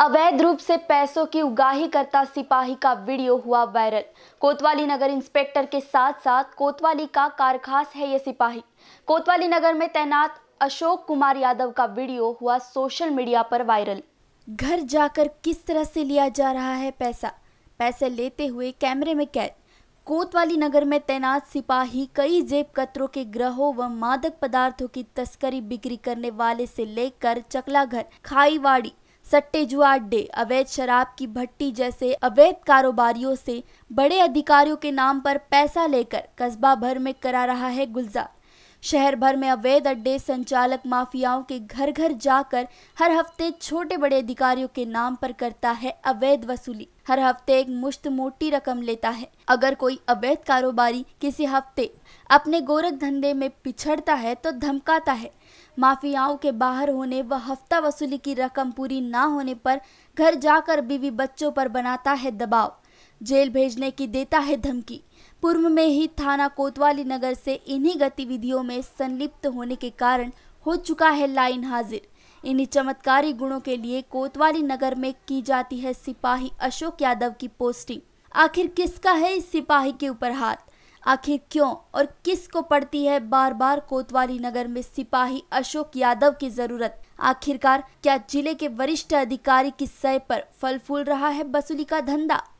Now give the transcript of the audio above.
अवैध रूप से पैसों की उगाही करता सिपाही का वीडियो हुआ वायरल कोतवाली नगर इंस्पेक्टर के साथ साथ कोतवाली का कारखास है ये सिपाही कोतवाली नगर में तैनात अशोक कुमार यादव का वीडियो हुआ सोशल मीडिया पर वायरल घर जाकर किस तरह से लिया जा रहा है पैसा पैसे लेते हुए कैमरे में कैद कोतवाली नगर में तैनात सिपाही कई जेब कतरों के ग्रहों व मादक पदार्थों की तस्करी बिक्री करने वाले से लेकर चकलाघर खाईवाड़ी सट्टे जुआ अड्डे अवैध शराब की भट्टी जैसे अवैध कारोबारियों से बड़े अधिकारियों के नाम पर पैसा लेकर कस्बा भर में करा रहा है गुलजार शहर भर में अवैध अड्डे संचालक माफियाओं के घर घर जाकर हर हफ्ते छोटे बड़े अधिकारियों के नाम पर करता है अवैध वसूली हर हफ्ते एक मुश्त मोटी रकम लेता है अगर कोई अवैध कारोबारी किसी हफ्ते अपने गोरख धंधे में पिछड़ता है तो धमकाता है माफियाओं के बाहर होने व हफ्ता वसूली की रकम पूरी ना होने पर घर जाकर बीवी बच्चों पर बनाता है दबाव जेल भेजने की देता है धमकी पूर्व में ही थाना कोतवाली नगर से इन्हीं गतिविधियों में संलिप्त होने के कारण हो चुका है लाइन हाजिर इन्हीं चमत्कारी गुणों के लिए कोतवाली नगर में की जाती है सिपाही अशोक यादव की पोस्टिंग आखिर किसका है इस सिपाही के ऊपर हाथ आखिर क्यों और किस को पड़ती है बार बार कोतवाली नगर में सिपाही अशोक यादव की जरूरत आखिरकार क्या जिले के वरिष्ठ अधिकारी की सह पर फल फूल रहा है वसूली का धंधा